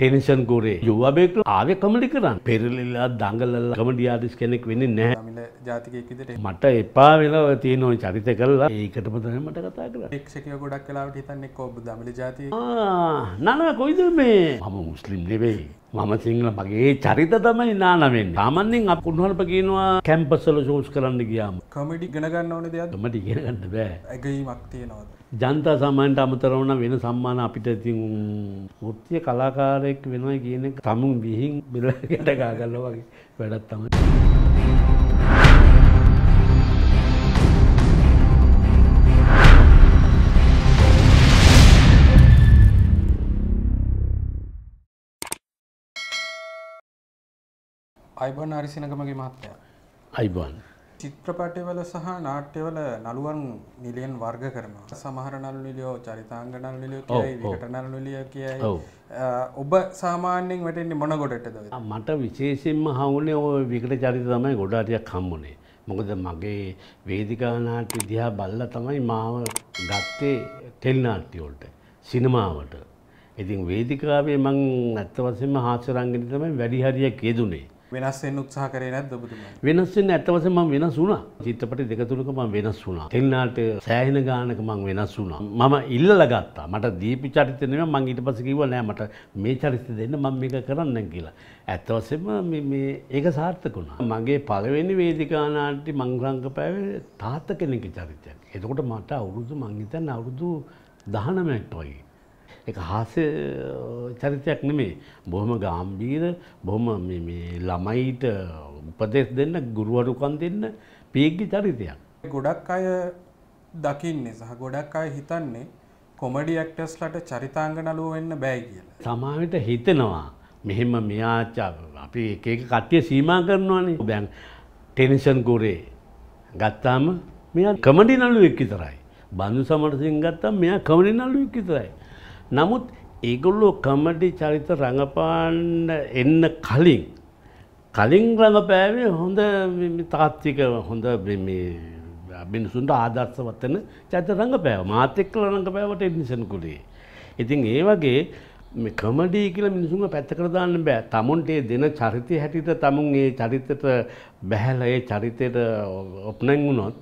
Tennyson ගොරේ යුවබෙක් ආවෙ කමලි කරන්න පෙරලල්ලා දඟලල්ල කමඩියාටිස් කෙනෙක් වෙන්නේ නැහැ ජාතිකයකිට මට එපා වෙලා තියෙන ඕන චරිත කරලා ඒකටම තමයි මට කතා කරලා එක්ෂකයෝ ගොඩක් කලාවට හිතන්නේ කොබ් දමිළ ජාතිය නන කොයිද මේ මම මුස්ලිම් නෙවෙයි මම සිංහල මගේ චරිත තමයි නානවෙන් තමන්ෙන් අප උන්හල්ප කියනවා කැම්පස්සල ෂෝස් කරන්න ගියාම කමඩි ගෙනගන්න ඕන දෙයක් මට ඉගෙනගන්න බෑ ඇගීමක් තියෙනවා ජනතා සාමාන්‍යයට අමතරවන වෙන සම්මාන අපිට ඉතින් මුෘත්‍ය කලාකාරයෙක් වෙනවා කියන එක තමුන් විහිං බිලකට ගාගල්ල වගේ වැඩත් තමයි. අයිබන් අරිසිනගමගේ මහත්තය අයිබන් චිත්‍රපටවල සහ නාට්‍යවල නළුවන් නිලියෙන් වර්ග කරනවා සමහර නල් නිලියෝ චරිතාංග නල් නිලියෝ කියයි විකට නල් නිලිය කියයි ඔබ සාමාන්‍යයෙන් වැටෙන්නේ මොන ගොඩටද මට විශේෂයෙන්ම හවුනේ ඔය විකට චරිත තමයි ගොඩාටියක් හම්බුනේ මොකද මගේ වේදිකා නාට්‍ය දිහා බල්ලා තමයි මාව ගත්තේ ටෙලි නාට්‍ය වලට සිනමාවට ඉතින් වේදිකාවේ මං ඇත්ත වශයෙන්ම හාස්‍ය රංගනයේ තමයි වැඩි හරියක් යෙදුනේ වෙනස්ෙන් උත්සාහ කරේ නැද්ද ඔබතුමා? වෙනස් වෙන්න ඇත්ත වශයෙන්ම මම වෙනස් වුණා. චිත්‍රපට දෙක තුනක මම වෙනස් වුණා. තෙල් නාට්‍ය සෑහෙන ගානක මම වෙනස් වුණා. මම ඉල්ලලා ගත්තා. මට දීපු චරිත නෙමෙයි මම ඊට පස්සේ කිව්වා නෑ මට මේ චරිත දෙන්න මම මේක කරන්නම් කියලා. ඇත්ත වශයෙන්ම මේ මේ ඒක සාර්ථක වුණා. මගේ පළවෙනි වේදිකා නාට්‍ය මං රංගපෑවේ තාත්ත කෙනෙක්ගේ චරිතයක්. එතකොට මට අවුරුදු මං හිතන්නේ අවුරුදු 19ක් වගේ. එක හාස්‍ය චරිතයක් නෙමේ බොහොම ගාම්භීර බොහොම ළමයිට උපදෙස් දෙන්න ගුරුවරුකන් දෙන්න පියග්ගි චරිතයක්. ගොඩක් අය දකින්නේ සහ ගොඩක් අය හිතන්නේ කොමඩි ඇක්ටර්ස්ලට චරිතාංග නලුව වෙන්න බෑ කියලා. සමාවිට හිතෙනවා මෙහෙම මෙයාචා අපි එක එක කට්ටිය සීමා කරනවානේ. දැන් ටෙන්ෂන් ගොරේ ගත්තාම මෙයා කමඩි නළුවෙක් විතරයි. බඳු සමරසිංහ ගත්තාම මෙයා කමඩි නළුවෙක් විතරයි. නමුත් ඒගොල්ලෝ කමඩි චරිත රඟපාන්න එන්න කලින් කලින් රඟපෑවේ හොඳ තාත්තික හොඳ මිනිසුන්ට ආදර්ශවත්තන චරිත රඟපෑව මාත එක්කල රඟපෑවට එඩ්මිෂන් කුලේ. ඉතින් ඒ වගේ කමඩී කියලා මිනිසුන් පැත්තකට දාන්න බෑ. තමුන්ට ඒ දෙන චරිතය හැටියට තමුන් ඒ චරිතයට බැහැලා ඒ චරිතයට ඔප්නන් වුණොත්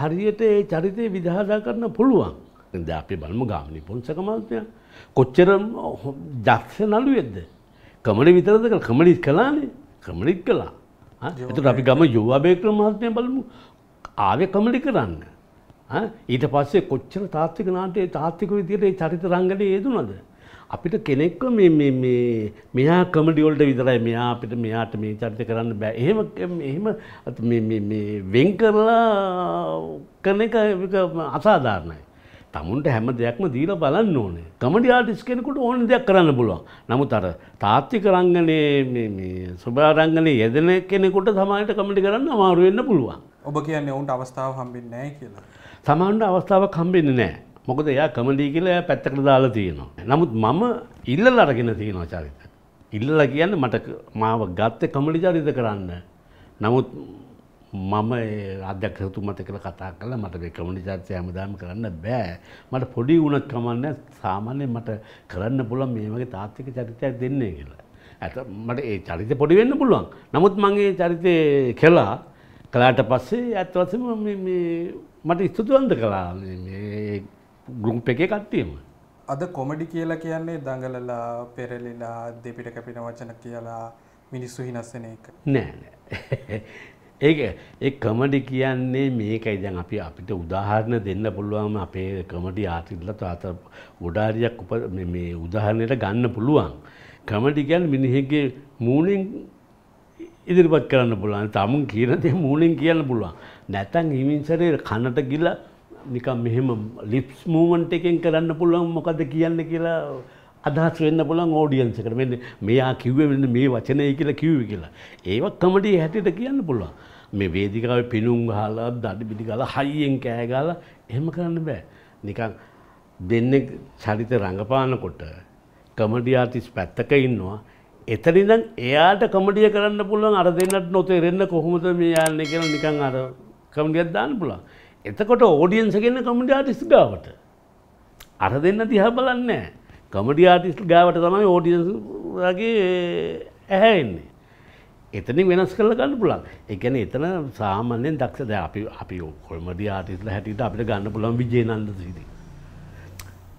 හරියට ඒ චරිතය විදහාදා කරන්න පුළුවන්. දැන් අපි බලමු ගාමිණී පුංසක මහත්මයා කොච්චර ජක්ෂ නළුවෙද්ද. කමඩි විතරද කමඩිත් කලානේ කමඩිත් කලා. එතට අපි ගම යෝවාභේක්‍ර මහත්මය බලමු ආවය කමඩි කරන්න. ඊට පස්සේ කොච්චර තාත්තික නාටේ තාත්තික විදියට චරිත රංගලය යෙදුනද. අපිට කෙනෙක්ව මෙයා කමඩියෝල්ට විතරයි මෙයා අපිට මෙයාට මේ චරිත කරන්න බෑ එහෙම එහෙම වෙන් කරලා කරන එක අසාධාරණයි. තමුන්ට හැම දෙයක්ම දීල බලන්න ඕනේ කමඩි ආටිස් කෙනෙකුට ඕන දෙයක් කරන්න පුළුවන් නමුත් අර තාත්තික රංගනයේ සුභාරංගනය යෙදෙන කෙනෙකුට සමායට කමටි කරන්න අමාරු වෙන්න පුළුවන් ඔබ කියන්නේ ඔවුන්ට අවස්ථාව හම්බෙන්නේ නැහැ කියලා සමාන්ට අවස්ථාවක් හම්බෙන්නේ නැහැ මොකද එයා කමඩි කියලා පැත්තකට දාලා තියෙනවා නමුත් මම ඉල්ලලා අරගෙන තියෙනවා චරිත ඉල්ලලා කියන්නේ මට මාව ගත්තේ කමඩි චරිත කරන්න නමුත් මම අධ්‍යක්ෂතුමත කළ කතා කළ මට මේ කමුණිචාර්ය හැමදාම කරන්න බෑ මට පොඩි වුණත් කමන්න සාමාන්‍යයෙන් මට කරන්න පුළුවන් මේ වගේ තාත්වික චරිතයක් දෙන්නේ කියලා. ඇත මට ඒ චරිත පොඩි වෙන්න පුළුවන්. නමුත් මගේ චරිතය කළා කළාට පස්සේ ඇත්ත වශයෙන්ම මට ස්තුතිවන්ත කළා මේ ගෲප් එකේ කට්ටියම. අද කොමඩි කියලා කියන්නේ දඟලලා පෙරලිලා දෙපිට කැපෙන වචන කියලා මිනිස්සු හිනස් වෙන එක. නෑ නෑ. ඒක ඒ කමඩි කියන්නේ මේකයි දැන් අපි අපිට උදාහරණ දෙන්න පුළුවන් අපේ කමඩි ආර්ටිස්ලා තාත උඩාරියක් උප මේ උදාහරණයට ගන්න පුළුවන්. කමඩි කියන්නේ මිනිහෙක්ගේ මූණෙන් ඉදිරිපත් කරන්න පුළුවන්. තමුන් කියන දේ මූණෙන් කියන්න පුළුවන්. නැත්නම් හිමින්සරේ කනට ගිලා නිකන් මෙහෙම ලිප්ස් මූවමන්ට් එකෙන් කරන්න පුළුවන් මොකද්ද කියන්නේ කියලා අදහස් වෙන්න පුළුවන් ඕඩියන්ස් එකට මෙන්න මෙයා කිව්වේ මෙන්න මේ වචනය කියලා කිව්වේ කියලා. ඒවත් කමඩියේ හැටියට කියන්න පුළුවන්. මේ වේදිකාවේ පිණුම් ගහලා දඩ පිටි ගහලා හයියෙන් කෑ ගහලා එහෙම කරන්න බෑ. නිකන් දෙන්නේ චරිත රඟපානකොට කමඩි ආටිස් පැත්තක ඉන්නවා. එතනින්නම් එයාට කමඩිය කරන්න පුළුවන් අර දෙන්නට නොතේරෙන්න කොහොමද මේ යන්නේ කියලා නිකන් අර කමඩියක් දාන්න පුළුවන්. එතකොට ඕඩියන්ස් එකෙන්න කමඩි ආටිස් ගාවට අර දෙන්න දිහා බලන්නේ නැහැ. කමඩි ආටිස්ට් ගාවට තමයි ඕඩියන්ස් වගේ ඇහැ එන්නේ. එතනින් වෙනස් කරලා ගන්න පුළුවන්. ඒ කියන්නේ එතන සාමාන්‍යයෙන් දක්ෂ දැන් අපි අපි කොමඩි ආටිස්ට්ලා හැටියට අපිට ගන්න පුළුවන් විජේනන්ද සීදී.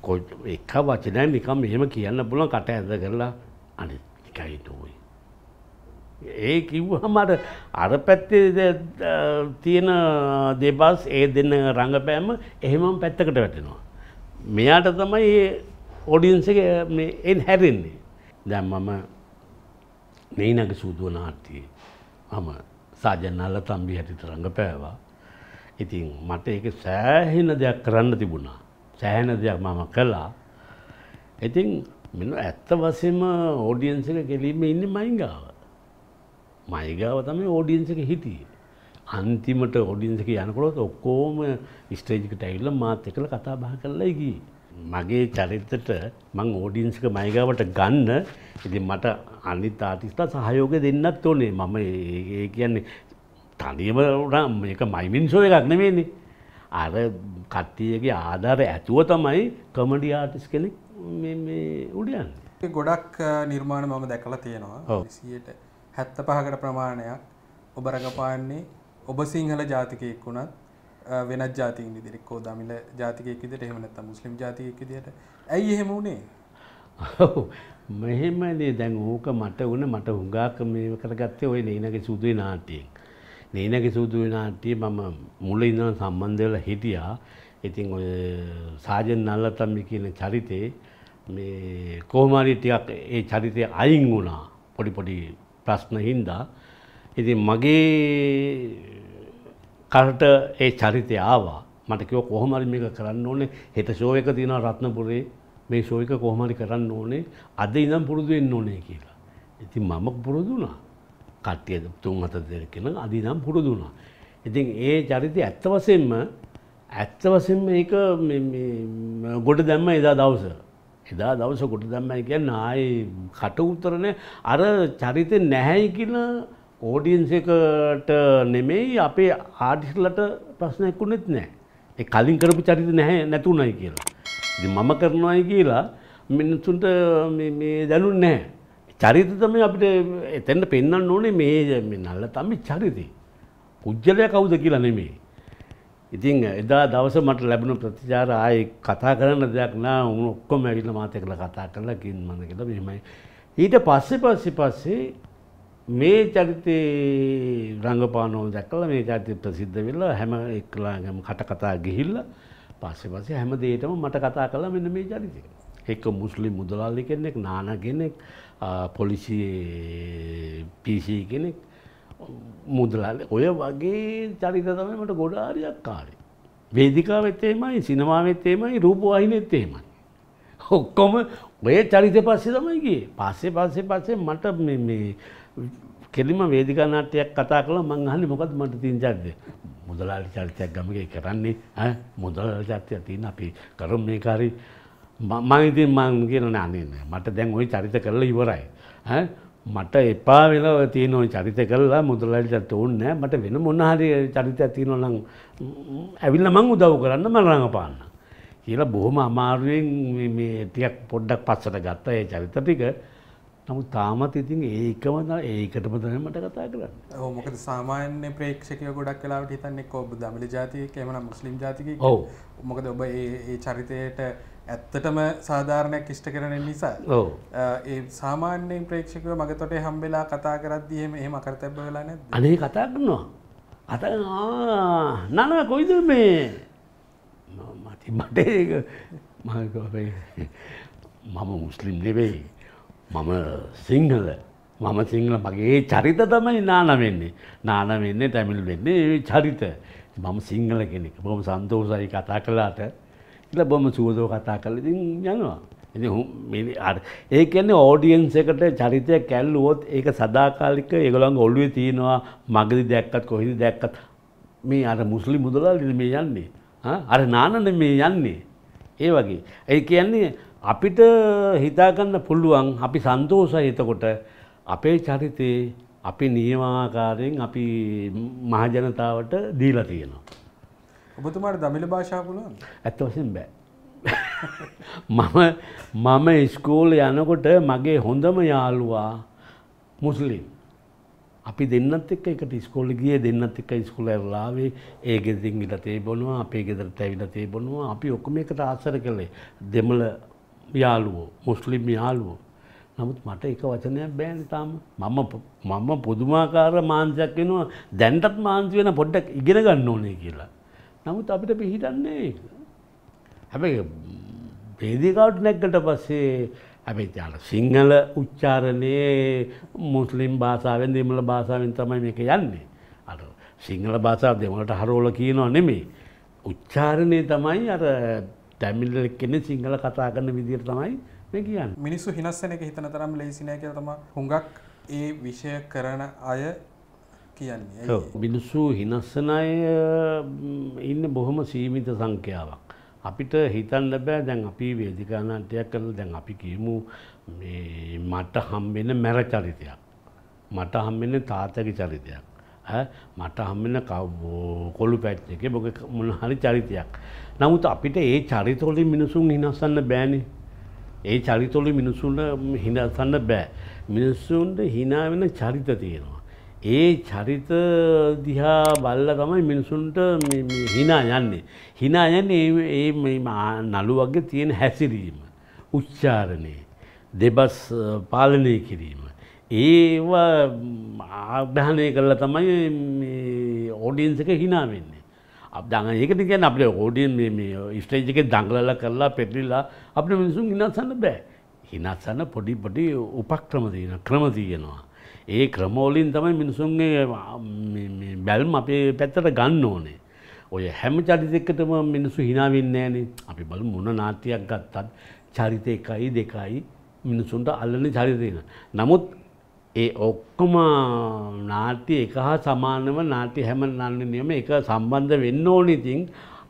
කොයි එක වචනයක් නිකන් මෙහෙම කියන්න පුළුවන් කට ඇද කරලා අනිත් එකයි නෝයි. ඒ කිව්වම අර අර පැත්තේ තියෙන දෙබස් ඒ දෙන්න රඟපෑම එහෙමම පැත්තකට වැටෙනවා. මෙයාට තමයි ඔඩියන්ස් එක මේ එන් හැරෙන්නේ. දැන් මම මෙයිනගේ සූදුව නාට්‍යයේ මම සාජනල්ල තම්බි හැටිට රඟපෑවා. ඉතින් මට ඒක සෑහෙන දෙයක් කරන්න තිබුණා. සෑහෙන දෙයක් මම කළා. ඉතින් මෙන්න ඇත්ත වශයෙන්ම ඕඩියන්ස් එක ගෙලීම ඉන්නේ මයිගාව. මයිගාව තමයි ඕඩියන්ස් එක හිටියේ. අන්තිමට ඔඩින්සක යනකොළොත් ඔක්කෝම ස්ටේජිකට ඇවිල්ල මාත් එකල කතා බහ කරලා ගී. මගේ චරිතට මං ඕඩියන්සික මයිගාවට ගන්න ඉති මට අනිත් ආටිස්තා සහයෝග දෙන්නත් ඕනේ මම ඒ කියන්නේ තනියම එක මයිමින්සෝ එකක් නෙවෙන්නේ අර කට්ටියගේ ආධාර ඇතුව තමයි කමඩි ආටිස් කෙනෙක් උඩියන් ගොඩක් නිර්මාණ මම දැකලා තියෙනවා සියට හැත්ත පහකට ප්‍රමාණයක් ඔබ රඟපාන්නේ ඔබ සිංහල ජාතිකයෙක් වුණත් වෙන ජාති විදිරක්කෝ දමිල ජාතිකයක් විදිට එහෙමනත් මුස්ලිම් ජාතියක් විදිට ඇයි එහෙම වුණේ මෙහෙමනේ දැන් ඕක මට වුණ මට හුඟාක මේ කරගත්තේ ඔය නේනගේ සූදුවේ නාට්‍යයෙන් නේනගේ සූදුවේ නාට්‍යය මම මුල ඉඳන් සම්බන්ධ වෙලා හිටියා ඉතින් ඔය සාජන් නල්ලතම්බි කියන චරිතේ මේ කොහොම හරි ටිකක් ඒ චරිතය අයින් වුණා පොඩි පොඩි ප්‍රශ්න හින්දා ඉතින් මගේ කරට ඒ චරිතය ආවා මටකව කොහොමරි මේක කරන්න ඕනේ හෙට ශෝයක තින රත්නපුරේ මේ ශෝයක කොහමරි කරන්න ඕනේ අද ඉනම් පුරුදුවෙන්න ඕනේ කියලා. ඉතින් මම පුරුදුනා කට්ටිය තුන් අත දෙරකෙන අද නම් පුරුදුනා. ඉතින් ඒ චරිතය ඇත්ත වසයෙන්ම ඇත්ත වසෙන් ඒක ගොඩ දැම්ම එදා දවස. එදා දවස ගොඩ දැම්මයි කියන්න ආයි කට උත්තරනය අර චරිතය නැහැයි කියලා ඕඩියන්ස එකට නෙමෙයි අපේ ආඩිස්ලට ප්‍රශ්නයක් වුණෙත් නෑ. ඒ කලින් කරපු චරිත නැහැ නැතුණයි කියලා. ඉතින් මම කරනවායි කියලා මිනිසුන්ට මේ දැනුන්නේ නැහැ. චරිත තමයි අපිට එතෙන්ට පෙන්වන්න ඕනේ මේ නල්ල තමයි චරිතේ. පුජ්‍යලයා කවුද කියලා නෙමෙයි. ඉතින් එදා දවස මට ලැබුණ ප්‍රතිචාර ආයේ කතා කරන්න දෙයක් නෑ උන් ඔක්කොම ඇවිල්ලා මාත් එක්කලා කතා කරලා කින් මම කියලා මෙහෙමයි ඊට පස්සේ පස්සේ පස්සේ මේ චරිතේ රඟපානෝ දැකලා මේ චරිතය ප්‍රසිද්ධ වෙලා හැම එක්කලාගම කටකතා ගිහිල්ලා පස්සේ පස්සේ හැම දෙයකම මට කතා කළා මෙන්න මේ චරිතය. එක මුස්ලිම් මුදලාලි කෙනෙක් නාන කෙනෙක් පොලිසියේ PC කෙනෙක් මුදලාලි ඔය වගේ චරිත තමයි මට ගොඩ ආරියක් කාලේ. වේදිකාවෙත් එහෙමයි සිනමාවෙත් එහෙමයි රූපවාහිනියෙත් එහෙමයි. ඔක්කොම ඔය චරිත පස්සේ තමයි ගියේ. පස්සේ පස්සේ පස්සේ මට මේ කෙලිම වේදිකා නාට්‍යයක් කතා කළා මං අහන්නේ මොකද්ද මට තියෙන ජාතිය මුදලාලි චරිතයක් ගමගේ කරන්නේ ඈ මුදලාලි චරිතයක් තියෙන අපි කරමු මේක හරි මම ඉතින් මං කියනවා නෑ නෑ මට දැන් ওই චරිත කරලා ඉවරයි ඈ මට එපා වෙලා ඔය තියෙන ওই චරිත කරලා මුදලාලි චරිත ඕනේ නෑ මට වෙන මොන හරි චරිතයක් තියෙනවා නම් ඇවිල්ලා මං උදව් කරන්න මම රඟපාන්න කියලා බොහොම අමාරුවෙන් මේ ටිකක් පොඩ්ඩක් පස්සට ගත්තා ඒ චරිත ටික නමු තාමත් ඉතින් ඒකම ඒකටම තමයි මට කතා කරන්න ඔව් මොකද සාමාන්‍ය ප්‍රේක්ෂකයෝ ගොඩක් වෙලාවට හිතන්නේ ඔබ දමිළ ජාතිකයෙක් එහෙම නම් මුස්ලිම් ජාතිකයෙක් ඔව් මොකද ඔබ ඒ ඒ චරිතයට ඇත්තටම සාධාරණයක් ඉෂ්ට කරන නිසා ඒ සාමාන්‍යයෙන් ප්‍රේක්ෂකව මගතොට හම්බෙලා කතා කරද්දී එහෙම එහෙම අකරතැබ්බ වෙලා නැද්ද? අනේ කතා කරනවා. අත නන කොයිද මේ? මට මට මම මුස්ලිම් නෙවෙයි. මම සිංහල මම සිංහල මගේ චරිත තමයි නානවෙන්නේ නානවෙන්නේ තැමිල් වෙන්නේ චරිත මම සිංහල කෙනෙක් බොම සන්තෝසයි කතා කලාට ඉල බොම සුවදෝ කතා කලති යනවා ඉති ඒ කියන්නේ ඕඩියන්ස් එකට චරිතය කැල්ලුවොත් ඒක සදාකාලික ඒගොළන් ඔල්ුවේ තියෙනවා මගදි දැක්කත් කොහිදි දැක්කත් මේ අර මුස්ලි මුදලාලිට මේ යන්නේ අර නානන මේ යන්නේ ඒ වගේ. ඒ කියන්නේ අපිට හිතාගන්න පුළුවන් අපි සන්තෝෂ හිතකොට අපේ චරිතයේ අපි නියමාකාරයෙන් අපි මහජනතාවට දීලා තියෙනවා. ඔබතුමාට දමිළ භාෂාව පුළුවන්? ඇත්ත වශයෙන් බෑ. මම මම ඉස්කෝලේ යනකොට මගේ හොඳම යාළුවා මුස්ලිම්. අපි දෙන්නත් එක්ක එකට ඉස්කෝලේ ගියේ දෙන්නත් එක්ක ඉස්කෝලේ ආවේ ඒ ගෙදරින් ඉඳලා තේ බොනවා අපේ ගෙදරට ඇවිල්ලා තේ බොනවා අපි ඔක්කොම එකට ආශ්‍රය කළේ දෙමළ යාළුවෝ මුස්ලිම් යාළුවෝ නමුත් මට එක වචනයක් බෑනේ තාම මම මම පුදුමාකාර මාංශයක් වෙනවා දැන්ටත් මාංශ වෙන පොඩ්ඩක් ඉගෙන ගන්න ඕනේ කියලා නමුත් අපිට පිළිහිදන්නේ හැබැයි වේදිකාවට නැග්ගට පස්සේ ඇැයි ජාල සිංහල උච්චාරණයේ මුස්ලිම් භාසාාවෙන් දෙමල භාසාාවෙන් තමයි මේක යන්නේ. අ සිංහල භාසාාව දෙමලට හරෝල කියනවා නෙමේ. උච්චාරණය තමයි අර තැමිල්ල කෙනෙ සිංහල කතා කරන විදිර තමයි මේ කියන්න මිනිස්සු හිනස්සන එක හිතන තරම් ලේසිනය කිය තම හුඟක් ඒ විෂය කරන අය කියන්නේ මිනිස්සු හිනස්සන අය ඉන්න බොහොම සීමිත සංඛ්‍යාවක්. අපිට හිතන්න බෑ දැන් අපි වේදිකානාටයක් කරලා දැන් අපි කියමු මේ මට හම්බෙන මැර චරිතයක්. මට හම්බෙන තාත්තගේ චරිතයක්. මට හම්බෙන කොළු පැච් එකේ මොක මොන හරි චරිතයක්. නමුත් අපිට ඒ චරිතවලින් මිනිසුන් හිනස්සන්න බෑනේ. ඒ චරිතවලින් මිනිසුන්ට හිනස්සන්න බෑ. මිනිසුන්ට hina වෙන චරිත තියෙනවා. ඒ චරිත දිහා බල්ල තමයි මිනිසුන්ට හිනා යන්නේ. හිනා යන්නේ ඒ නළුවක්ගේ තියෙන හැසිරීම. උච්චාරණය. දෙබස් පාලනය කිරීම. ඒවා ආග්‍රහණය කරලා තමයි ඕඩියන්ස එක හිනා වෙන්නේ. දඟ ඒකට කියන්න අපේ ඕඩියන් ස්ටේජ් එක දංගලලා කරලා පෙටලිලා අපේ මිනිසුන් හිනස්සන්න බෑ. හිනස්සන්න පොඩි පොඩි උපක්‍රම තියෙන ක්‍රම තියෙනවා. ඒ ක්‍රමෝලින් තමයි මිනිසුන්ගේ බැල්ම් අපේ පැත්තට ගන්න ඕනේ. ඔය හැම චරිතකටම මිනිසු හිනාවෙන්නේ නෑනේ අපි බල මොන නාට්‍යයක් ගත්තත් චරිත එකයි දෙකයි මිනිසුන්ට අල්ලන චරිතයන. නමුත් ඒ ඔක්කොම නාට්‍ය එක හා සමානව නාට්‍ය හැම නන්නනියම එක සම්බන්ධ වෙන්න ඕනඉතින්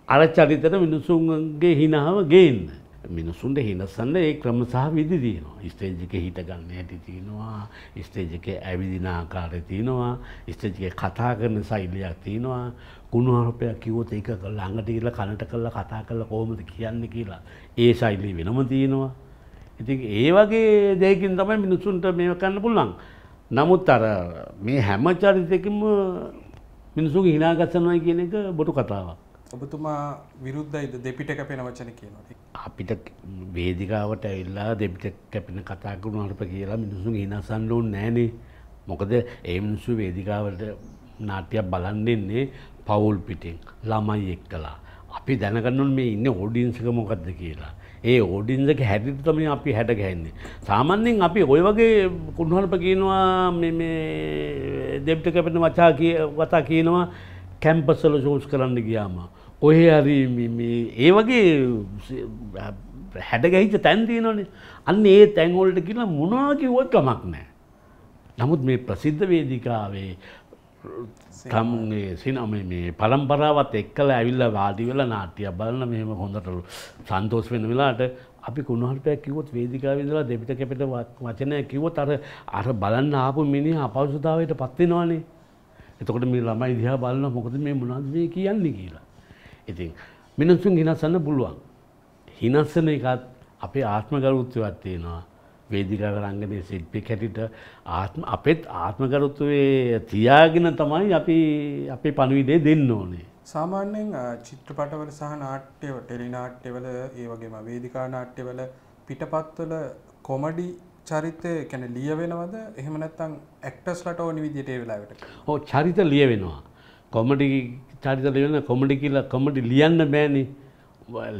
අර චරිතට මිනිසුන්ගේ හිනාව ගේන්න. මිනිසුන්ට හිනසන්න ඒ ක්‍රම සහ විදි තියෙනවා ස්ටේජ්ක හිටගන්න හැටි තියෙනවා ස්ටේජක ඇවිදින ආකාරය තියෙනවා ස්ටේජ්ක කතා කරන සෛල්ලයක් තියෙනවා කුණුහරුපයක් කිවොත් ඒක ළඟට කියලා කනට කරලා කතා කරලා කොහොමද කියන්න කියලා ඒ ශෛලී වෙනම තියෙනවා ඉතින් ඒ වගේ දෙයකින් තමයි මිනිසුන්ට මේව කරන්න පුළුවන් නමුත් අර මේ හැම චරිතයකින්ම මිනිසුන් හිනාගස්සනවා කියන එක බොටු කතාවක් ඔබතුමා විරුද්ධයිද දෙපිට කැපෙන වචන කියනවා. අපිට වේදිකාවට ඇල්ලා දෙපිට කැපෙන කතාකරු අරප කියලා මිනිසුන් හිනසන්ලුන් නෑනේ මොකද ඒ මිනිසු වේදිකාවට නාට්‍යයක් බලන්නෙන්නේ පවුල් පිටින් ළමයි එක්කලා. අපි දැනගන්නන් මේ ඉන්න ඕඩින්සක මොකක්ද කියලා. ඒ ඕඩින්සක හැටිතමයි අපි හැට ගැන්නේ. සාමන්‍යෙන් අපි ඔය වගේ කුණහල්ප කියනවා දෙප්ට කැපෙන වචා කතා කියනවා කැම්පස්සල ශෝස් කරන්න ගියාම. ඔය හරි ඒ වගේ හැඩගැහිච තැන්තිී නොනේ අන්න ඒ තැන්වොල්ට කියලා මොනාගේ ුවත් කමක් නෑ. නමුත් මේ ප්‍රසිද්ධ වේදිකාවේ තමන්ගේ සිනම මේ පළම්පරාවත් එක්කල ඇවිල්ල වාඩිවෙල නාට්‍ය බලන්න මෙම හොඳට සන්තෝස් වෙන වෙලාට අපි කුණහටපයක් කිවොත් වේදිකාවිදලා දෙපිට කැපිට වචනය කිවොත් අර අර බලන්න ආපු මිනි අපවසුතාවයට පත්වෙනවානේ. එතකොට මේ ළමයි දිහා බලන්න මොකද මේ මොනද මේ කියන්නේ කියලා. ඉතින් මිනිසුන් හිනස්සන්න පුළුවන්. හිනස්සන එකත් අපේ ආත්ම ගරුත්වයක් තියෙනවා. වේදිකා රංගනයේ ශිල්පියෙක් හැටියට ආත්ම අපෙත් ආත්ම ගරුත්වයේ තියාගෙන තමයි අපි අපේ පණිවිඩය දෙන්න ඕනේ. සාමාන්‍යයෙන් චිත්‍රපටවල සහ නාට්‍යවල, ටෙලි නාට්‍යවල, ඒ වගේම වේදිකා නාට්‍යවල පිටපත්වල කොමඩි චරිතය කැන ලිය වෙනවද එහෙම නැත්තම් ඇක්ටර්ස්ලට ඕනි විදිහට ඒ වෙලාවට. ඔව් චරිත ලිය වෙනවා. කොමඩි චරිත ලියන කොමඩි කියලා කොමඩි ලියන්න බෑනේ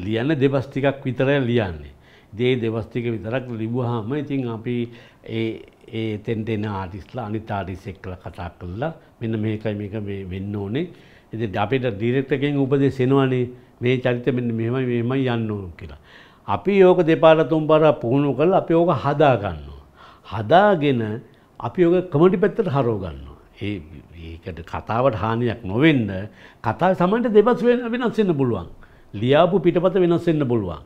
ලියන්න දෙබස් ටිකක් විතරයි ලියන්නේ. දේ දෙබස් ටික විතරක් ලිව්වහම ඉතින් අපි ඒ ඒ තෙන්ට එන ආටිස්ලා අනිත් ආටිස් එක්කලා කතා කළා මෙන්න මේකයි මේක මේ වෙන්න ඕනේ. ඉතින් අපිට ඩිරෙක්ටර් කෙනෙක් උපදෙස් එනවනේ මේ චරිත මෙන්න මෙහෙමයි මෙහෙමයි යන්න ඕන කියලා. අපි ඕක දෙපාර තුන් පාර පුහුණු කරලා අපි ඕක හදා ගන්නවා. හදාගෙන අපි ඕක කමිටි පැත්තට හරව ගන්නවා. ඒ ඒකට කතාවට හානියක් නොවෙන්න කතාව සමන්ට දෙබස් වෙන වෙනස්වෙන්න පුළුවන්. ලියාපු පිටපත වෙනස්වෙන්න පුළුවන්.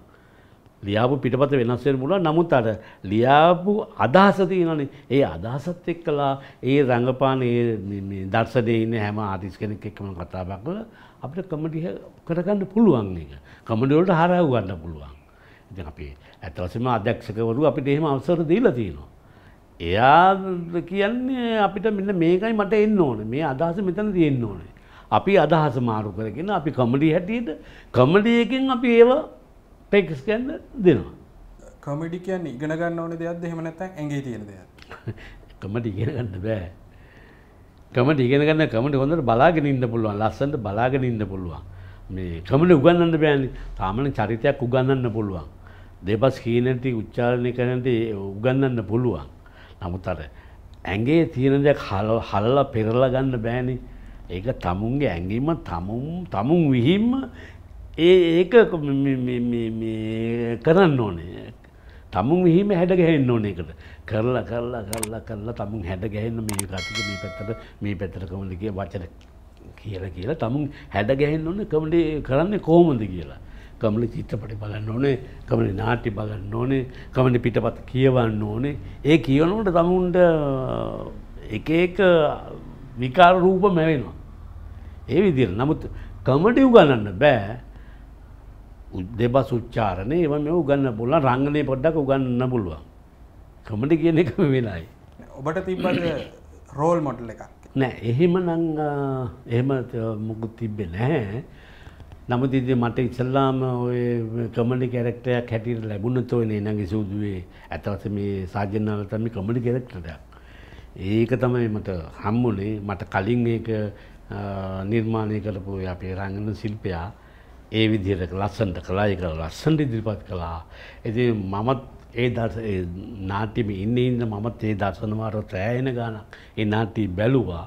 ලියාපු පිටපත වෙනස්වෙන්න පුළුවන් නමුත් අර ලියාපු අදහස තියෙනනේ ඒ අදහසත් එක්කලා ඒ රඟපාන ඒ දර්ශනයේ ඉන්න හැම ආටිස් කෙනෙක් එක්කම කතා බහ කරලා අපිට කමඩි කරගන්න පුළුවන් එක. කමඩි වලට හරවන්න පුළුවන්. ඉතින් අපි ඇත්ත වශයෙන්ම අධ්‍යක්ෂකවරු අපිට එහෙම අවසර දීලා තියෙනවා. එයා කියන්නේ අපිට මෙන්න මේකයි මට එන්න ඕන මේ අදහස මෙතන තියෙන්න ඕනේ. අපි අදහස මාරු කරගෙන අපි කමඩි හැටියට කමඩියකින් අපි ඒව ටෙක්ස් කන්න දෙනවා. කමඩි කියන්න ඉගෙන ගන්න ඕන දෙයක්ද එහෙම නැත්නම් ඇඟේ තියෙන දෙයක්ද? කමඩි ඉගෙන ගන්න බෑ. කමඩි ඉගෙන ගන්න කමඩි හොඳට බලාගෙන ඉන්න පුළුවන්. ලස්සනට බලාගෙන ඉන්න පුළුවන්. මේ කමඩි උගන්වන්න බෑනේ. සාමාන්‍ය චරිතයක් උගන්වන්න පුළුවන්. දෙබස් කීනටි උච්චාරණය කරනටි උගන්වන්න පුළුවන්. නමුත් අර ඇගේ තියෙන දෙයක් හල හල්ලා පෙරලා ගන්න බෑනේ ඒක තමුන්ගේ ඇඟීම තමුම් තමුන් විහිම්ම ඒ ඒක කරන්න ඕනේ තමුන් විහිම හැඩ ගැහෙන්න ඕන එකට කරලා කරලා කරලා කරලා තමුන් හැඩ ගැහෙන්න මේ කතික මේ පැත්තට මේ පැත්තට කොමද කිය වචන කියලා කියලා තමුන් හැඩ ගැහෙන්න ඕනේ කොමඩේ කරන්නේ කොහොමද කියලා කමලි චිත්‍රපටි බලන්න ඕනේ කමලි නාටි බලන්න ඕනේ කමලි පිටපත කියවන්න ඕනේ ඒ කියවනට තමුන්ට එක එක විකාර රූප මැවෙනවා. ඒ විදිර නමුත් කමඩි උගන්න බෑ උද්දෙබ සුච්චාරණය එම මෙ උගන්න පුොල රංගනය පොඩ්ඩක් උගන්න පුළුවන්. කමටි කියන එකම වෙලායි. ඔබට තිබ්බට රෝල් මොටල් එකක්. නෑ එහෙම නං එහෙම මුකුත් තිබ්බෙ නැහැ නමුත් ඉතින් මට ඉස්සල්ලාම ඔය කමඩි කැරක්ටරයක් හැටියට ලැබුණත් ඔය නේනගේ සූදුවේ ඇතවස මේ සාජනාල තමයි කමඩි කැරක්ටරයක්. ඒක තමයි මට හම්බුනේ මට කලින් ඒක නිර්මාණය කරපු අපේ රංගන ශිල්පියා ඒ විදිහට ලස්සනට කළා ඒක ලස්සනට ඉදිරිපත් කළා. ඉතින් මමත් ඒ නාට්‍යෙම ඉන්නේ ඉන්න මමත් ඒ දර්ශනවාර සෑහෙන ගානක් ඒ නාට්‍ය බැලුවා.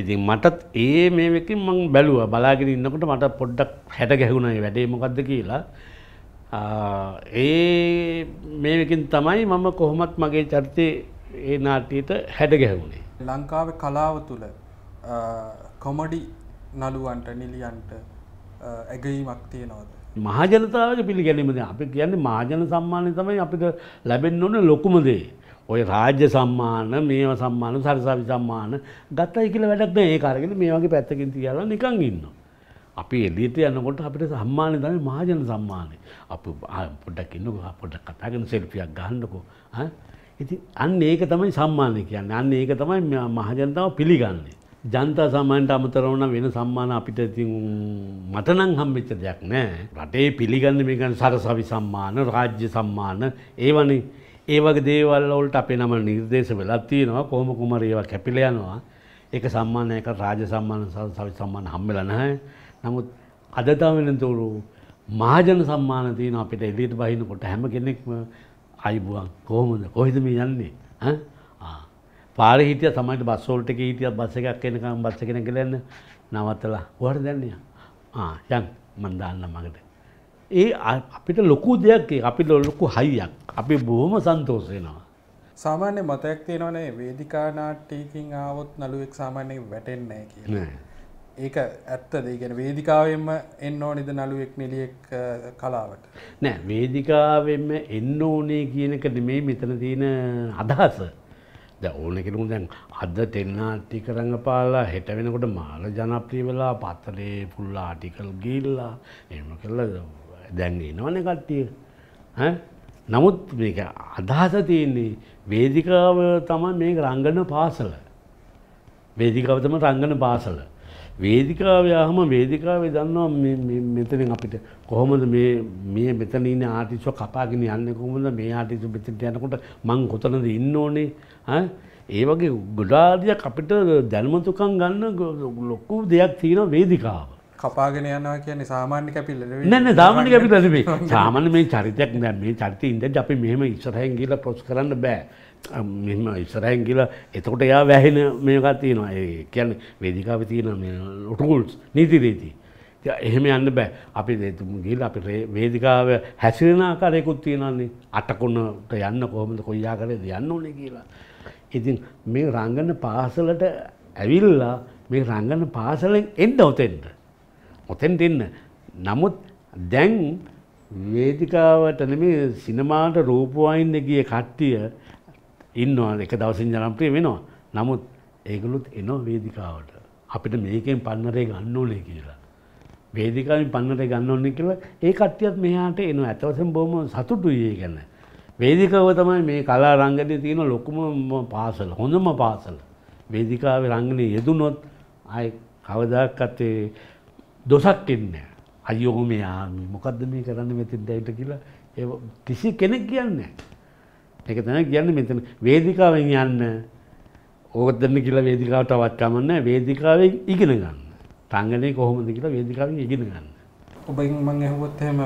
ඉතින් මටත් ඒ මේකින් මං බැලුව බලාගෙන ඉන්නකොට මට පොඩ්ඩක් හැට ගැහුණේ වැඩේ මොකක්ද කියලා ඒ මේකින් තමයි මම කොහොමත් මගේ චරිතය ඒ නාට්‍යයට හැඩ ගැහුණේ. ලංකාව කලාව තුළ කොමඩි නළුවන්ට නිලියන්ට ඇගීමක් තියෙනවද. මහජනතාවක පිළිගැනීමද අපි කියන්නේ මාජන සම්මානය තමයි අපිට ලැබෙන් ඕන ලොකුමදේ. ඔය රාජ්‍ය සම්මාන මේව සම්මාන සරසවි සම්මාන ගත්තයි කියලා වැඩක් නෑ ඒ අරගෙන මේ වගේ පැත්තකින් තියලා නිකන් ඉන්නවා. අපි එලියට යනකොට අපිට සම්මානය තමයි මහජන සම්මානය. අපි පොඩ්ඩක් ඉන්නකෝ පොඩ්ඩක් කතා කරන සෙල්ෆියක් ගන්නකෝ. ඈ ඉතින් අන්න ඒක තමයි සම්මානය කියන්නේ. අන්න ඒක තමයි මහජනතාව පිළිගන්නේ. ජනතා සම්මානයට අමතරව නම් වෙන සම්මාන අපිට ඉතින් මට නම් හම්බෙච්ච දෙයක් නෑ. රටේ පිළිගන්නේ මේකන් සරසවි සම්මාන, රාජ්‍ය සම්මාන ඒවනේ. ඒවගේ දේවල්ලවලට අපේ නම නිර්දේශ වෙලා තියෙනවා කොහොම කුමර ඒවා කැපිල යනවා ඒක සම්මානයක රාජ සම්මාන සවි සම්මාන හම්බෙලා නැහැ නමුත් අද තව වෙනතුරු මහජන සම්මාන තියෙනවා අපිට එළියට බහිනකොට හැම කෙනෙක්ම අයිබුවන් කොහොමද කොහෙද මේ යන්නේ ඈ පාරේ හිටියා සමහරට බස් වලට ගිහින් හිටියා බස් එකක් එනකම් බස් එකේ නැගලා යන්න නවත්තලා කොහටද යන්නේ ආ යන් මන් දාන්න මගට ඒ අපිට ලොකු දෙයක් අපිට ලොකු හයියක් අපි බොහොම සන්තෝසයනවා. සාමාන්‍ය මතයක් තියෙනවනේ වේදිකා නාට්‍යයකින් ආවොත් නළුවෙක් සාමාන්‍යයෙන් වැටෙන්නේ නැහැ ඒක ඇත්තද ඒ කියන්නේ වේදිකාවෙන්ම එන්න ඕනේද නළුවෙක් නිලියෙක් කලාවට? නෑ වේදිකාවෙන්ම එන්න ඕනේ කියන එක නෙමෙයි මෙතන තියෙන අදහස. දැන් ඕන කෙනෙකුට දැන් අද තෙන්නාටික රංගපාලා හෙට වෙනකොට මාළ ජනප්‍රිය වෙලා පත්තරේ ෆුල් ආටිකල් ගිහිල්ලා එහෙම කළා දැන් එනවනේ කට්ටිය. ඈ නමුත් මේක අදහස තියෙන්නේ වේදිකාව තමයි මේ රංගන පාසල. වේදිකාව තමයි රංගන පාසල. වේදිකාවේ ආවම වේදිකාවේ දන්නවා මේ මෙතනින් අපිට කොහොමද මේ මේ මෙතන ඉන්න ආටිස්ව කපාගෙන යන්නේ කොහොමද මේ ආටිස්ව මෙතනට යනකොට මං කොතනද ඉන්න ඕනේ ඈ ඒ වගේ ගොඩාක් අපිට දැනුමතුකම් ගන්න ලොකු දෙයක් තියෙනවා වේදිකාව. කපාගෙන යනවා කියන්නේ සාමාන්‍ය කැපිල්ල නෙවෙයි. නෑ නෑ සාමාන්‍ය කැපිල්ල නෙවෙයි. සාමාන්‍ය මේ චරිතයක් නෑ මේ චරිතේ ඉඳන් අපි මෙහෙම ඉස්සරහින් ගිහලා ක්‍රොස් කරන්න බෑ. මෙහෙම ඉස්සරහින් ගිහලා එතකොට එයා වැහෙන මේකක් තියෙනවා. ඒ කියන්නේ වේදිකාවේ තියෙන මේ රූල්ස් නීති රීති. එහෙම යන්න බෑ. අපි ගිහලා අපි වේදිකාව හැසිරෙන ආකාරයකුත් තියෙනවානේ. අටකොණට යන්න කොහොමද කොයියා කරේද යන්න ඕනේ කියලා. ඉතින් මේ රංගන පාසලට ඇවිල්ලා මේ රංගන පාසලෙන් එන්න උතෙන්ට ඔතෙන්ට එන්න. නමුත් දැන් වේදිකාවට නෙමේ සිනමාට රූපවයින් ගිය කට්ටිය ඉන්නවා එක දවසින් ජනප්‍රිය වෙනවා. නමුත් ඒගොල්ලොත් එනවා වේදිකාවට. අපිට මේකෙන් පන්නරේ ගන්න ඕනේ කියලා. වේදිකාවෙන් පන්නරේ ගන්න ඕනේ කියලා ඒ කට්ටියත් මෙහාට එනවා. අතවසෙන් බොහොම සතුටුයි ඒ ගැන. වේදිකාව තමයි මේ කලා රංගනයේ තියෙන ලොකුම පාසල. හොඳම පාසල. වේදිකාවේ රංගනයේ යෙදුනොත් ආයි කවදාකත් ඒ දොසක් එන්නේ. අයෝ මෙයාම මොකක්ද මේ කරන්න මෙතින් දැයිට කියලා ඒ කිසි කෙනෙක් කියන්න. එක තැන කියන්න මෙතන වේදිකාවෙන් යන්න ඕකදන්න කියලා වේදිකාවට අවත්කමන්න වේදිකාවෙන් ඉගෙන ගන්න. තංගලේ කොහොමද කියලා වේදිකාවෙන් ඉගෙන ගන්න. ඔබෙන් මං ඇහුවොත් එහෙම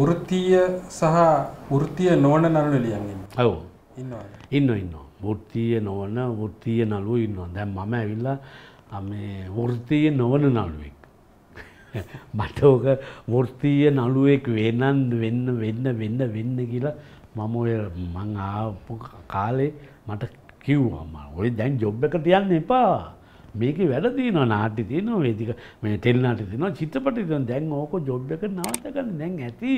වෘත්තීය සහ වෘත්තීය නොවන නළුන ලියන්නේ. ඔව්. ඉන්නවා. ඉන්නවා ඉන්නවා. වෘත්තීය නොවන වෘත්තීය නළුවෝ ඉන්නවා. දැන් මම ඇවිල්ලා මේ වෘත්තීය නොවන නළුවෙක්. මට ඕක වෘත්තීය නළුවෙක් වෙනන් වෙන්න වෙන්න වෙන්න වෙන්න කියලා මම ඔය මං ආපු කාලේ මට කිව්වම ඔය දැන් ජොබ් එක තියන්න එපා මේක වැඩ තියනවා නාටි තියනවා වේදික මේ තෙල් නාටි තියනවා චිත්‍රපට තියනවා දැන් ඕක ජොබ් එක නවත්තගන්න දැන් ඇති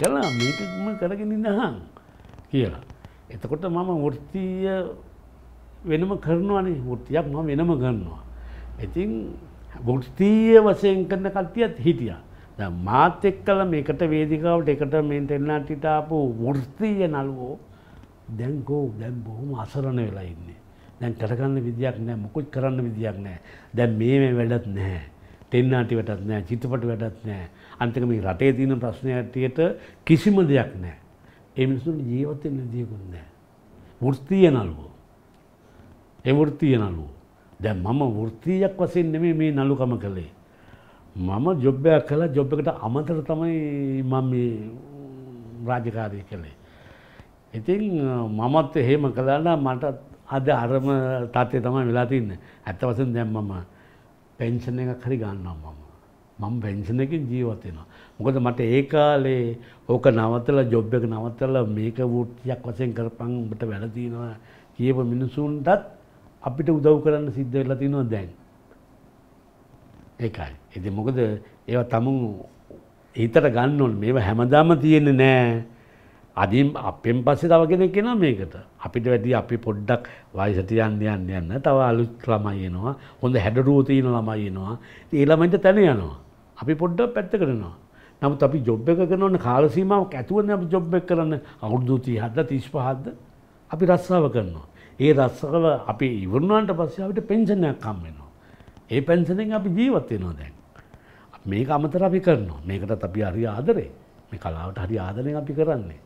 කළා මේකම කරගෙන ඉඳහන් කියලා එතකොට මම වෘත්තීය වෙනම කරනවානේ වෘත්තියක් මම වෙනම කරනවා ඉතින් බෘෂ්ටීය වසයෙන් කරන කට්ටියත් හිටිය. මාත් එක් කල මේකට වේදිකාවට එකට මෙන් දෙන්නටිටාපු වෘස්තීය නල්ුවෝ දැන්කෝ දැම් බොහොම අසරණ වෙලා ඉන්නේ. දැන් කරගන්න විදියක් නෑ මොකුත් කරන්න විදියක් නෑ. දැන් මේ මේ වැඩත් නෑ. තෙන්නාටි වැටත් නෑ චිත්තපට වැඩත් නෑ. අන්තික මේ රටේ තියෙන ප්‍රශ්නය ඇටියට කිසිම දෙයක් නෑ. ඒ මිනිසුන් ජීවත් වෙන්න දෙයක් නෑ. වෘත්තීය නළුවෝ. ඒ වෘත්තීය නළුවෝ. දැ මම වෘත්තියක් වසින් නෙමේ මේ නලුකම කළේ. මම ජොබ්බයක් කලා ජොබ් එකට අමතර තමයි මම රාජකාරය කළේ. ඉතින් මමත් එහෙම කලාලා මට අද අරම තත්ත්ය තමයි වෙලා තින්න ඇත්ත වසන් දැම් මම පෙන්ෂණ එක හරි ගන්නවා මම මම පෙන්ෂණකින් ජීවත්වෙනවා මොකද මට ඒ කාලේ ඕක නවතල ජොබ් එක නවතල මේක වෘත්තියක් වසයෙන් කරපං බට වැඩතිනවා කියප මිනිසුන්ටත් අපිට උදව් කරන්න සිද්ධ වෙලා තිනවා දැන්. ඒකයි. ඉතින් මොකද ඒවා තමුන් හිතට ගන්න ඕනේ. මේවා හැමදාම තියෙන්නේ නෑ. අදින් අපෙන් පස්සේ තව කෙනෙක් එනවා මේකට. අපිට වැඩි අපි පොඩ්ඩක් වයසට යන්න යන්න යන්න තව අලුත් ළමයි එනවා. හොඳ හැඩරුව තියෙන ළමයි එනවා. ඒ ළමයින්ට තැන යනවා. අපි පොඩ්ඩක් පැත්තකට යනවා. නමුත් අපි ජොබ් එක කරනවන්න කාලසීමාවක් ඇතුවන අපි ජොබ් එක කරන්න අවුරුදු 37 35ද අපි රස්සාව කරනවා. ඒ රස්සකව අපි ඉවරුණාන්ට පස්සේ අපිට පෙන්ෂනයක් කම් වෙනවා. ඒ පෙන්ෂනෙන් අපි ජීවත් වෙනවා දැන්. මේක අමතර අපි කරනවා. මේකටත් අපි හරි ආදරේ. මේ කලාවට හරි ආදරෙන් අපි කරන්නේ.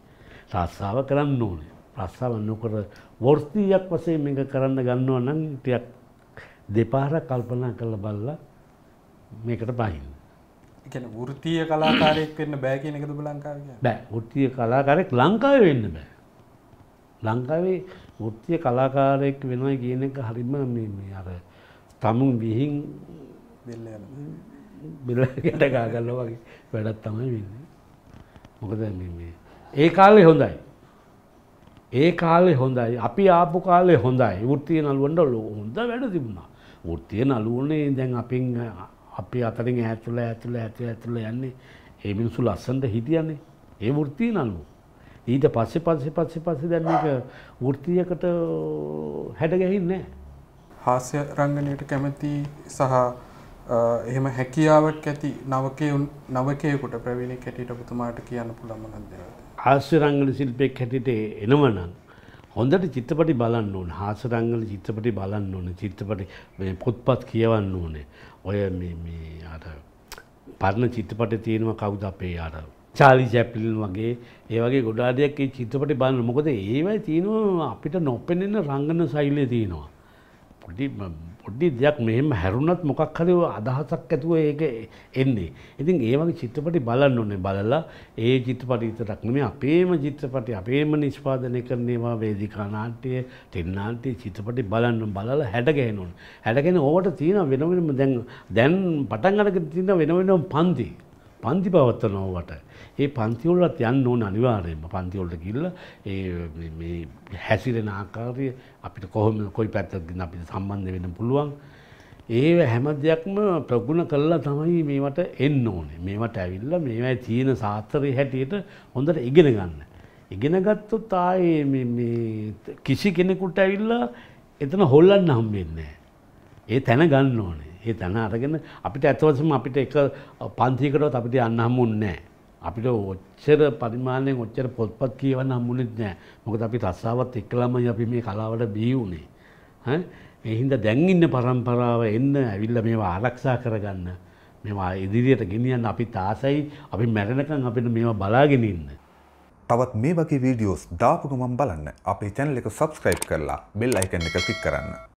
රස්සාව කරන්න ඕනේ. රස්සාව නොකර වෘත්තියක් වශයෙන් මේක කරන්න ගන්නවා නම් ටිකක් දෙපාරක් කල්පනා කරලා බලලා මේකට බහින්න. එකන ෘතිය කලාකාරයෙක් වෙන්න බෑ කියන එකද ලංකාව බෑ ෘතිය කලාකාරෙක් ලංකාව වෙන්න බෑ ලංකාවේ කෘත්‍ය කලාකාරයෙක් වෙනවා කියන එක හරිම මේ අර තමුන් විහිං බෙල්ල බෙල්ලකට ගාගල්ල වගේ වැඩක් තමයි වෙන්නේ. මොකද මේ ඒ කාලේ හොඳයි. ඒ කාලේ හොඳයි. අපි ආපු කාලේ හොඳයි. වෘත්තීය නළුවන්ට හොඳ වැඩ තිබුණා. වෘත්තීය නළුවනේ දැන් අපින් අපි අතරින් ඈතුල ඈතුල ඈතුල ඈතුල යන්නේ. ඒ මිනිස්සු ලස්සනට හිටියනේ. ඒ වෘත්තීය නළුවෝ. ඊට පස්සේ පස්සේ පස්සේ පස්සේ දැන් මේක වෘත්තියකට හැඩ ගැහින්නේ නැහැ. හාස්‍ය රංගනයට කැමති සහ එහෙම හැකියාවක් ඇති නවකයුන් නවකයකුට ප්‍රවීණි කැටියට ඔබතුමාට කියන්න පුළුවන් මොනවද? හාස්‍ය රංගන ශිල්පියෙක් හැටියට එනවනම් හොඳට චිත්‍රපටි බලන්න ඕන. හාස්‍ය රංගන චිත්‍රපටි බලන්න ඕන. චිත්‍රපටි මේ පොත්පත් කියවන්න ඕනේ. ඔය මේ මේ අර පරණ චිත්‍රපටි තියෙනවා කවුද අපේ අර චාලි ජැප්ලින් වගේ ඒවගේ ගොඩාදයක් චිත්‍රපටි බලන්න මොකද ඒවයි තියෙනවා අපිට නොපෙනෙන්න රංගන සෛල්ලය තියෙනවා. පොඩි පොඩ්ඩි දෙයක් මෙහෙම හැරුණත් මොකක් හරි අදහසක් ඇතුව ඒක එන්නේ. ඉතින් ඒ වගේ චිත්‍රපටි බලන්න ඕනේ බලලා ඒ චිත්‍රපටි විතරක් නෙමෙයි අපේම චිත්‍රපටි අපේම නිෂ්පාදනය කරන ඒවා වේදිකා නාට්‍ය, තෙන්නාට්‍ය චිත්‍රපටි බලන්න බලලා හැඩගෙන ඕනේ. හැඩගෙන ඕවට තියෙන වෙන වෙනම දැන් දැන් පටන් අරගෙන තියෙන වෙන වෙනම පන්ති. පන්ති පවත්වන ඕවට. ඒ පන්තිවලත් යන්න ඕන අනිවාර්යයෙන්ම පන්තිවලට ගිහිල්ලා ඒ මේ හැසිරෙන ආකාරය අපිට කොහොම කොයි පැත්තකින් අපිට සම්බන්ධ වෙන්න පුළුවන්. ඒ හැම දෙයක්ම ප්‍රගුණ කළා තමයි මේවට එන්න ඕනේ. මේවට ඇවිල්ලා මේවයි තියෙන සාත්‍රයේ හැටියට හොඳට ඉගෙන ගන්න. ඉගෙන ගත්තොත් ආයේ මේ කිසි කෙනෙකුට ඇවිල්ලා එතන හොල්ලන්න හම්බෙන්නේ නැහැ. ඒ තැන ගන්න ඕනේ. ඒ දන අරගෙන අපිට ඇතවසම අපිට එක පන්තිකරොත් අපිට යන්න හමුන්නේ අපිට ඔච්චර පරිමාණයෙන් ඔච්චර පොත්පත් කියවන්න හම්බුනෙත් නෑ මොකද අපි රස්සාවත් එක්කලාමයි අපි මේ කලාවට බිහි වුණේ ඒ හින්දා දැන් ඉන්න પરම්පරාව එන්න ඇවිල්ලා මේවා ආරක්ෂා කරගන්න මේවා ඉදිරියට ගෙනියන්න අපි තාසයි අපි මැරෙනකන් අපිට මේවා බලාගෙන ඉන්න තවත් මේ වගේ වීඩියෝස් දාපු ගමන් බලන්න අපේ channel එක subscribe කරලා bell icon එක click කරන්න